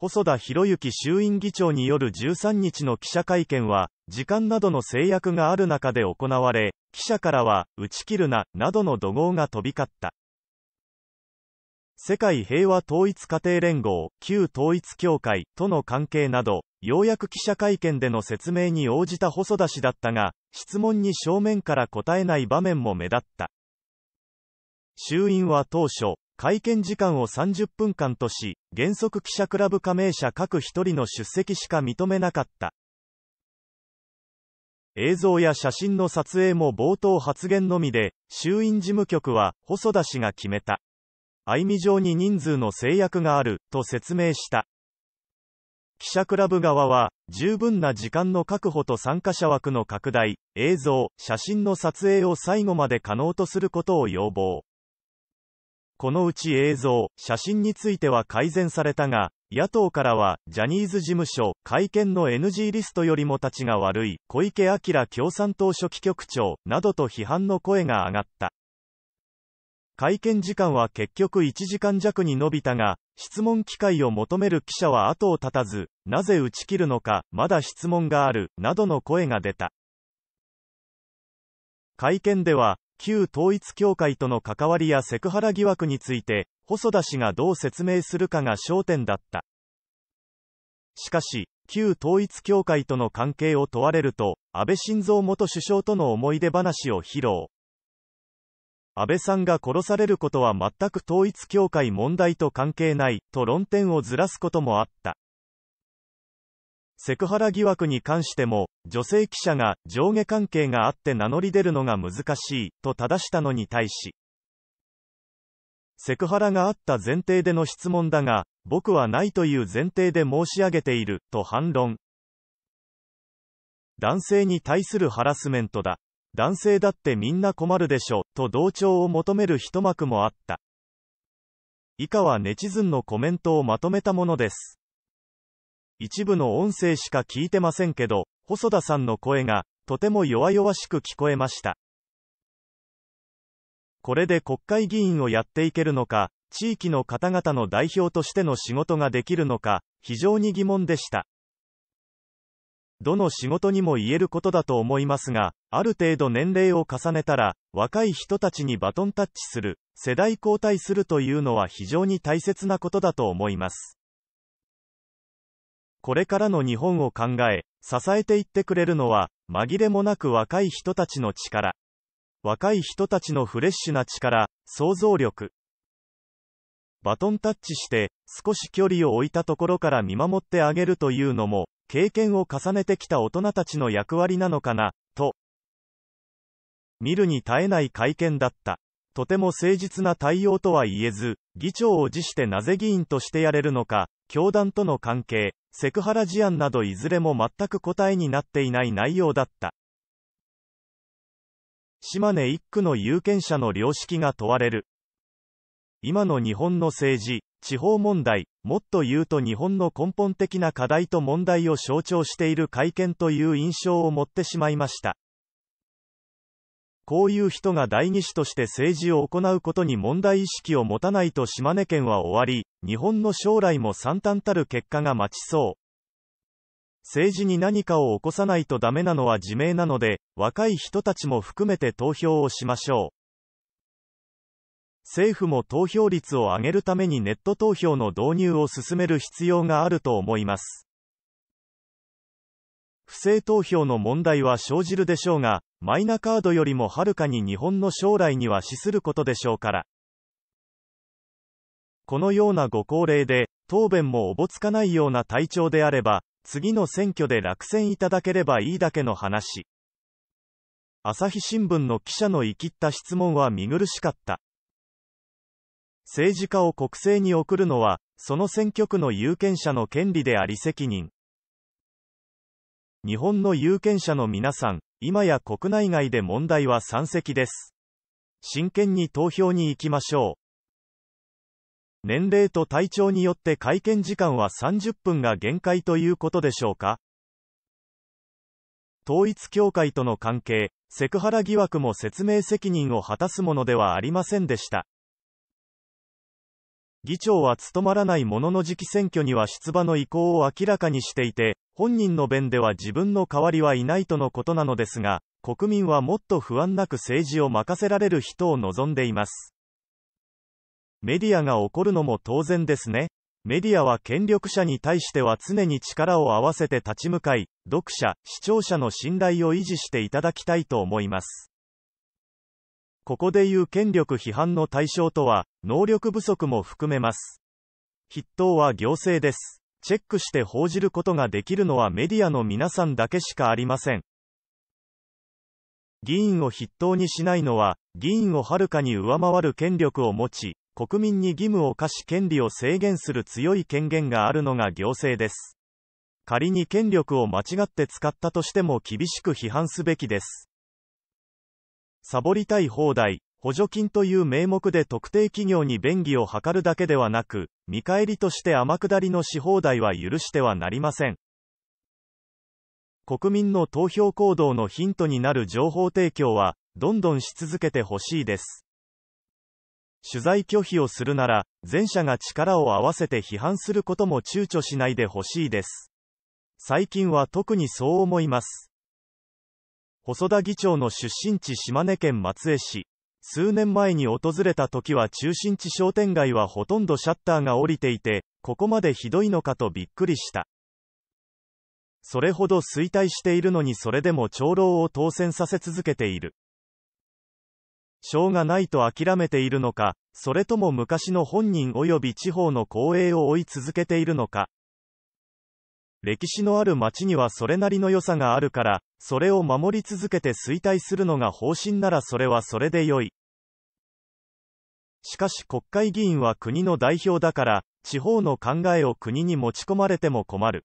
細田博之衆院議長による13日の記者会見は、時間などの制約がある中で行われ、記者からは、打ち切るな、などの怒号が飛び交った。世界平和統一家庭連合、旧統一協会との関係など、ようやく記者会見での説明に応じた細田氏だったが、質問に正面から答えない場面も目立った。衆院は当初、会見時間を30分間とし、原則記者クラブ加盟者各1人の出席しか認めなかった。映像や写真の撮影も冒頭発言のみで、衆院事務局は細田氏が決めた。歩み上に人数の制約がある、と説明した。記者クラブ側は、十分な時間の確保と参加者枠の拡大、映像、写真の撮影を最後まで可能とすることを要望。このうち映像、写真については改善されたが、野党からは、ジャニーズ事務所、会見の NG リストよりも立ちが悪い、小池晃共産党書記局長、などと批判の声が上がった。会見時間は結局1時間弱に伸びたが、質問機会を求める記者は後を絶たず、なぜ打ち切るのか、まだ質問がある、などの声が出た。会見では、旧統一教会との関わりやセクハラ疑惑について、細田氏がどう説明するかが焦点だった。しかし、旧統一教会との関係を問われると、安倍晋三元首相との思い出話を披露。安倍さんが殺されることは全く統一教会問題と関係ない、と論点をずらすこともあった。セクハラ疑惑に関しても、女性記者が上下関係があって名乗り出るのが難しいと正したのに対し、セクハラがあった前提での質問だが、僕はないという前提で申し上げていると反論。男性に対するハラスメントだ。男性だってみんな困るでしょ、と同調を求める一幕もあった。以下はネチズンのコメントをまとめたものです。一部の音声しか聞いてませんけど、細田さんの声が、とても弱々しく聞こえました。これで国会議員をやっていけるのか、地域の方々の代表としての仕事ができるのか、非常に疑問でした。どの仕事にも言えることだと思いますが、ある程度年齢を重ねたら、若い人たちにバトンタッチする、世代交代するというのは非常に大切なことだと思います。これからの日本を考え、支えていってくれるのは、紛れもなく若い人たちの力。若い人たちのフレッシュな力、想像力。バトンタッチして、少し距離を置いたところから見守ってあげるというのも、経験を重ねてきた大人たちの役割なのかな、と。見るに耐えない会見だった。とても誠実な対応とは言えず、議長を辞してなぜ議員としてやれるのか、教団との関係、セクハラ事案などいずれも全く答えになっていない内容だった。島根一区の有権者の良識が問われる。今の日本の政治、地方問題、もっと言うと日本の根本的な課題と問題を象徴している会見という印象を持ってしまいました。こういう人が代議士として政治を行うことに問題意識を持たないと島根県は終わり、日本の将来も惨憺たる結果が待ちそう。政治に何かを起こさないとダメなのは自明なので、若い人たちも含めて投票をしましょう。政府も投票率を上げるためにネット投票の導入を進める必要があると思います。不正投票の問題は生じるでしょうが、マイナカードよりもはるかに日本の将来には資することでしょうから。このようなご高齢で、答弁もおぼつかないような体調であれば、次の選挙で落選いただければいいだけの話。朝日新聞の記者の言い切った質問は見苦しかった。政治家を国政に送るのは、その選挙区の有権者の権利であり責任。日本の有権者の皆さん、今や国内外で問題は山積です。真剣に投票に行きましょう。年齢と体調によって会見時間は30分が限界ということでしょうか統一教会との関係、セクハラ疑惑も説明責任を果たすものではありませんでした。議長は務まらないものの次期選挙には出馬の意向を明らかにしていて、本人の弁では自分の代わりはいないとのことなのですが、国民はもっと不安なく政治を任せられる人を望んでいます。メディアが怒るのも当然ですね。メディアは権力者に対しては常に力を合わせて立ち向かい、読者、視聴者の信頼を維持していただきたいと思います。ここで言う権力批判の対象とは、能力不足も含めます。筆頭は行政です。チェックして報じることができるのはメディアの皆さんだけしかありません。議員を筆頭にしないのは、議員をはるかに上回る権力を持ち、国民に義務を課し権利を制限する強い権限があるのが行政です。仮に権力を間違って使ったとしても厳しく批判すべきです。サボりたい放題、補助金という名目で特定企業に便宜を図るだけではなく、見返りとして天下りのし放題は許してはなりません。国民の投票行動のヒントになる情報提供は、どんどんし続けてほしいです。取材拒否をするなら、全社が力を合わせて批判することも躊躇しないでほしいです。最近は特にそう思います。細田議長の出身地島根県松江市。数年前に訪れた時は中心地商店街はほとんどシャッターが降りていて、ここまでひどいのかとびっくりした。それほど衰退しているのにそれでも長老を当選させ続けている。しょうがないと諦めているのか、それとも昔の本人及び地方の公営を追い続けているのか。歴史のある町にはそれなりの良さがあるから、それを守り続けて衰退するのが方針ならそれはそれで良い。しかし国会議員は国の代表だから、地方の考えを国に持ち込まれても困る。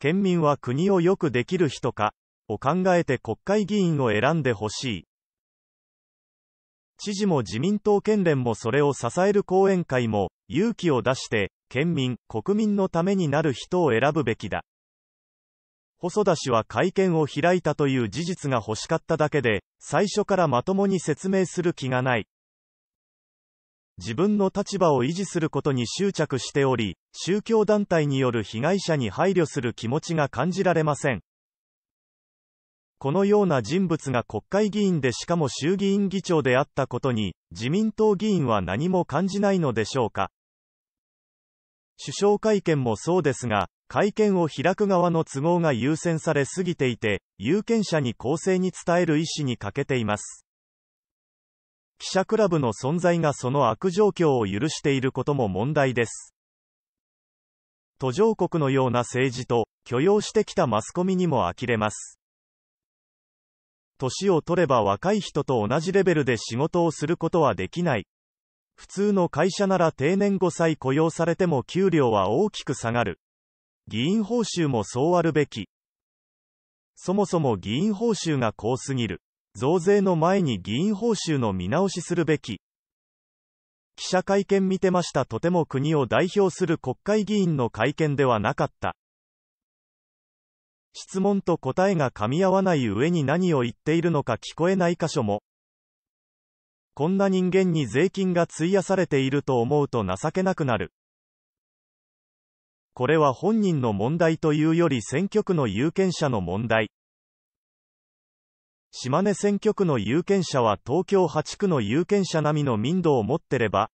県民は国をよくできる人か、を考えて国会議員を選んでほしい。知事も自民党県連もそれを支える後援会も、勇気を出して、県民、国民のためになる人を選ぶべきだ。細田氏は会見を開いたという事実が欲しかっただけで、最初からまともに説明する気がない。自分の立場を維持することに執着しており、宗教団体による被害者に配慮する気持ちが感じられません。このような人物が国会議員でしかも衆議院議長であったことに、自民党議員は何も感じないのでしょうか。首相会見もそうですが、会見を開く側の都合が優先されすぎていて、有権者に公正に伝える意思に欠けています。記者クラブの存在がその悪状況を許していることも問題です。途上国のような政治と許容してきたマスコミにも呆れます。年を取れば若い人と同じレベルで仕事をすることはできない。普通の会社なら定年5歳雇用されても給料は大きく下がる。議員報酬もそうあるべき。そもそも議員報酬が高すぎる。増税の前に議員報酬の見直しするべき。記者会見見てましたとても国を代表する国会議員の会見ではなかった。質問と答えが噛み合わない上に何を言っているのか聞こえない箇所も。こんな人間に税金が費やされていると思うと情けなくなる。これは本人の問題というより選挙区の有権者の問題。島根選挙区の有権者は東京8区の有権者並みの民度を持ってれば、